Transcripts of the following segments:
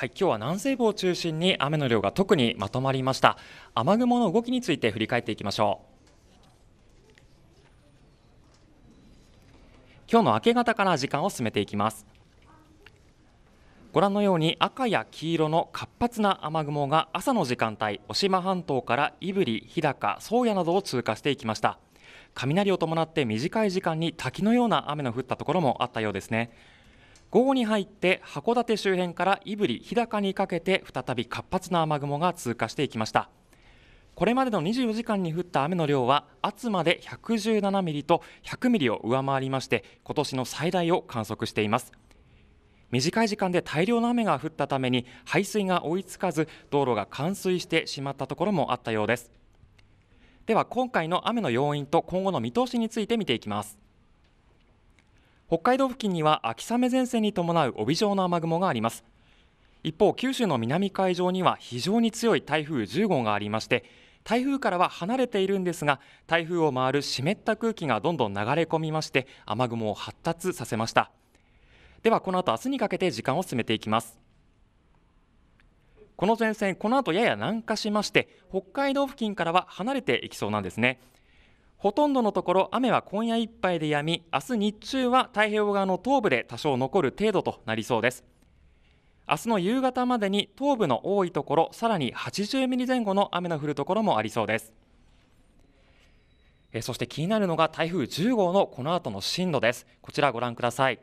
はい、今日は南西部を中心に雨の量が特にまとまりました雨雲の動きについて振り返っていきましょう今日の明け方から時間を進めていきますご覧のように赤や黄色の活発な雨雲が朝の時間帯渡島半島から胆振日高宗谷などを通過していきました雷を伴って短い時間に滝のような雨の降ったところもあったようですね午後に入って函館周辺から胆振日高にかけて再び活発な雨雲が通過していきましたこれまでの24時間に降った雨の量は厚まで117ミリと100ミリを上回りまして今年の最大を観測しています短い時間で大量の雨が降ったために排水が追いつかず道路が冠水してしまったところもあったようですでは今回の雨の要因と今後の見通しについて見ていきます北海道付近には秋雨前線に伴う帯状の雨雲があります一方九州の南海上には非常に強い台風10号がありまして台風からは離れているんですが台風を回る湿った空気がどんどん流れ込みまして雨雲を発達させましたではこの後明日にかけて時間を進めていきますこの前線この後やや南下しまして北海道付近からは離れていきそうなんですねほとんどのところ雨は今夜いっぱいで止み明日日中は太平洋側の東部で多少残る程度となりそうです明日の夕方までに東部の多いところさらに80ミリ前後の雨の降るところもありそうですえそして気になるのが台風10号のこの後の進路ですこちらご覧ください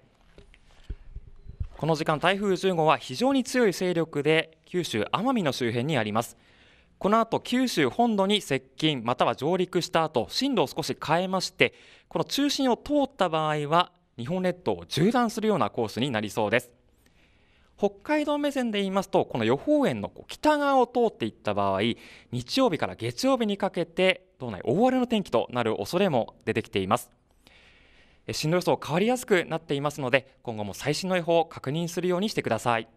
この時間台風10号は非常に強い勢力で九州奄美の周辺にありますこの後九州本土に接近または上陸した後進路を少し変えましてこの中心を通った場合は日本列島を縦断するようなコースになりそうです北海道目線で言いますとこの予報円の北側を通っていった場合日曜日から月曜日にかけて道内大荒れの天気となる恐れも出てきています進路予想変わりやすくなっていますので今後も最新の予報を確認するようにしてください